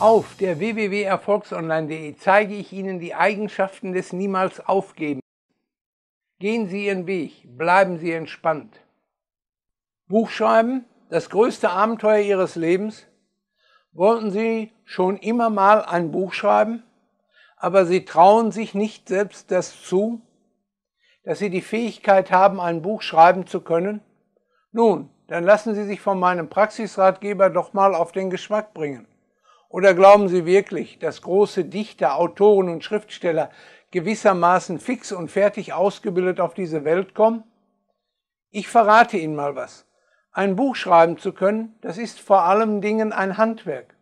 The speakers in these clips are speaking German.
Auf der www.erfolgsonline.de zeige ich Ihnen die Eigenschaften des Niemals Aufgeben. Gehen Sie Ihren Weg, bleiben Sie entspannt. Buchschreiben, das größte Abenteuer Ihres Lebens? Wollten Sie schon immer mal ein Buch schreiben, aber Sie trauen sich nicht selbst das zu, dass Sie die Fähigkeit haben, ein Buch schreiben zu können? Nun, dann lassen Sie sich von meinem Praxisratgeber doch mal auf den Geschmack bringen. Oder glauben Sie wirklich, dass große Dichter, Autoren und Schriftsteller gewissermaßen fix und fertig ausgebildet auf diese Welt kommen? Ich verrate Ihnen mal was. Ein Buch schreiben zu können, das ist vor allem Dingen ein Handwerk.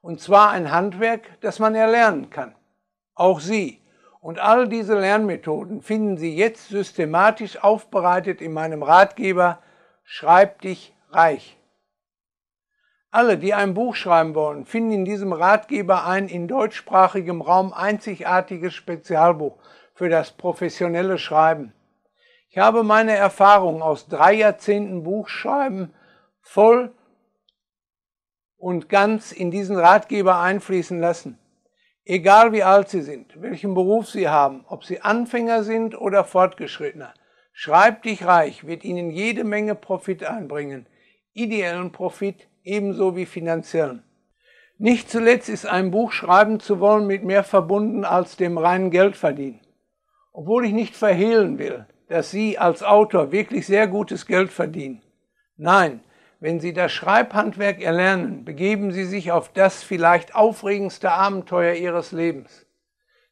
Und zwar ein Handwerk, das man erlernen kann. Auch Sie und all diese Lernmethoden finden Sie jetzt systematisch aufbereitet in meinem Ratgeber Schreib dich reich. Alle, die ein Buch schreiben wollen, finden in diesem Ratgeber ein in deutschsprachigem Raum einzigartiges Spezialbuch für das professionelle Schreiben. Ich habe meine Erfahrung aus drei Jahrzehnten Buchschreiben voll und ganz in diesen Ratgeber einfließen lassen. Egal wie alt Sie sind, welchen Beruf Sie haben, ob Sie Anfänger sind oder Fortgeschrittener, schreib dich reich wird Ihnen jede Menge Profit einbringen, ideellen Profit, ebenso wie finanziellen. Nicht zuletzt ist ein Buch schreiben zu wollen mit mehr verbunden als dem reinen Geldverdienen. Obwohl ich nicht verhehlen will, dass Sie als Autor wirklich sehr gutes Geld verdienen. Nein, wenn Sie das Schreibhandwerk erlernen, begeben Sie sich auf das vielleicht aufregendste Abenteuer Ihres Lebens.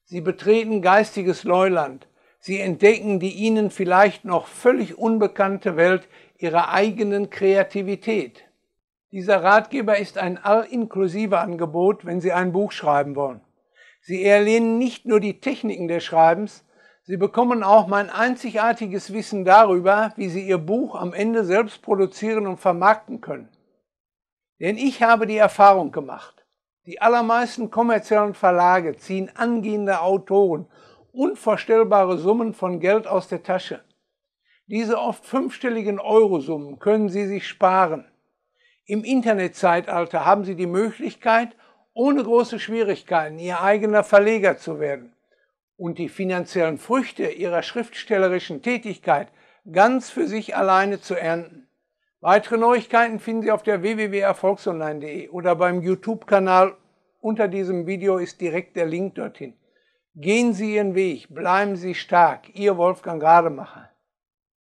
Sie betreten geistiges Leuland. Sie entdecken die Ihnen vielleicht noch völlig unbekannte Welt Ihrer eigenen Kreativität. Dieser Ratgeber ist ein all Angebot, wenn Sie ein Buch schreiben wollen. Sie erlehnen nicht nur die Techniken des Schreibens, Sie bekommen auch mein einzigartiges Wissen darüber, wie Sie Ihr Buch am Ende selbst produzieren und vermarkten können. Denn ich habe die Erfahrung gemacht. Die allermeisten kommerziellen Verlage ziehen angehende Autoren unvorstellbare Summen von Geld aus der Tasche. Diese oft fünfstelligen Eurosummen können Sie sich sparen. Im Internetzeitalter haben Sie die Möglichkeit, ohne große Schwierigkeiten Ihr eigener Verleger zu werden und die finanziellen Früchte Ihrer schriftstellerischen Tätigkeit ganz für sich alleine zu ernten. Weitere Neuigkeiten finden Sie auf der www.erfolgsonline.de oder beim YouTube-Kanal. Unter diesem Video ist direkt der Link dorthin. Gehen Sie Ihren Weg, bleiben Sie stark, Ihr Wolfgang Rademacher.